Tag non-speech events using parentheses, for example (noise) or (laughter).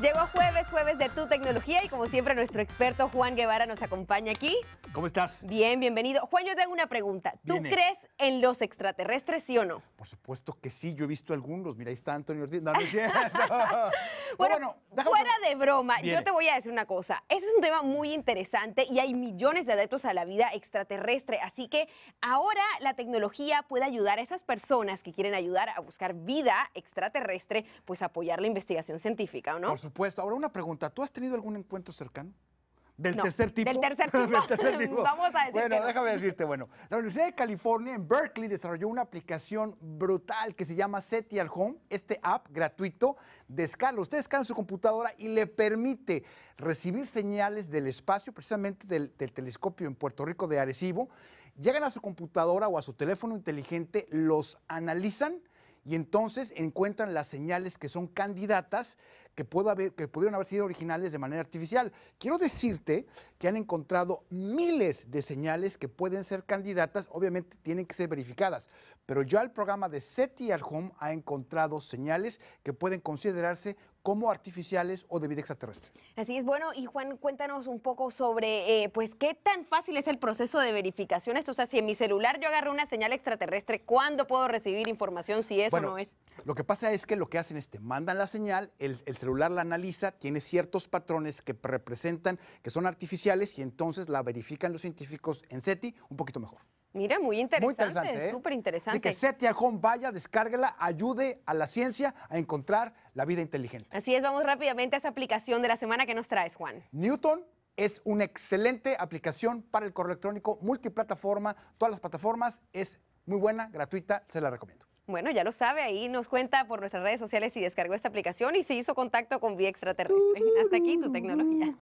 Llegó jueves, jueves de Tu Tecnología y como siempre nuestro experto Juan Guevara nos acompaña aquí. ¿Cómo estás? Bien, bienvenido. Juan, yo te hago una pregunta. ¿Tú crees en los extraterrestres, sí o no? Por supuesto que sí, yo he visto algunos. Mira, ahí está Antonio Ortiz. (laughs) bueno, fuera de broma, yo te voy a decir una cosa. Ese es un tema muy interesante y hay millones de adeptos a la vida extraterrestre, así que ahora la tecnología puede ayudar a esas personas que quieren ayudar a buscar vida extraterrestre, pues apoyar la investigación científica, ¿o no? supuesto. Ahora una pregunta, ¿tú has tenido algún encuentro cercano? ¿Del tercer (laughs) tipo? Del tercer (laughs) tipo. Vamos a decir Bueno, déjame decirte, bueno. La Universidad de California en Berkeley desarrolló una aplicación brutal que se llama SETI al Home. Este app gratuito descarga, usted descarga su computadora y le permite recibir señales del espacio, precisamente del telescopio en Puerto Rico de Arecibo. Llegan a su computadora o a su teléfono inteligente, los analizan y entonces encuentran las señales que son candidatas que, haber, que pudieron haber sido originales de manera artificial. Quiero decirte que han encontrado miles de señales que pueden ser candidatas, obviamente tienen que ser verificadas, pero ya el programa de SETI Home ha encontrado señales que pueden considerarse como artificiales o de vida extraterrestre. Así es, bueno, y Juan, cuéntanos un poco sobre, eh, pues, qué tan fácil es el proceso de verificación. Esto, o sea, si en mi celular yo agarro una señal extraterrestre, ¿cuándo puedo recibir información si eso no es? Lo que pasa es que lo que hacen es te mandan la señal, el, el celular la analiza, tiene ciertos patrones que representan que son artificiales y entonces la verifican los científicos en SETI un poquito mejor. Mira, muy interesante, súper interesante. ¿eh? que SETI Home, vaya, descárguela, ayude a la ciencia a encontrar la vida inteligente. Así es, vamos rápidamente a esa aplicación de la semana que nos traes, Juan. Newton es una excelente aplicación para el correo electrónico multiplataforma, todas las plataformas, es muy buena, gratuita, se la recomiendo. Bueno, ya lo sabe, ahí nos cuenta por nuestras redes sociales si descargó esta aplicación y si hizo contacto con Vía Extraterrestre. Hasta aquí tu tecnología.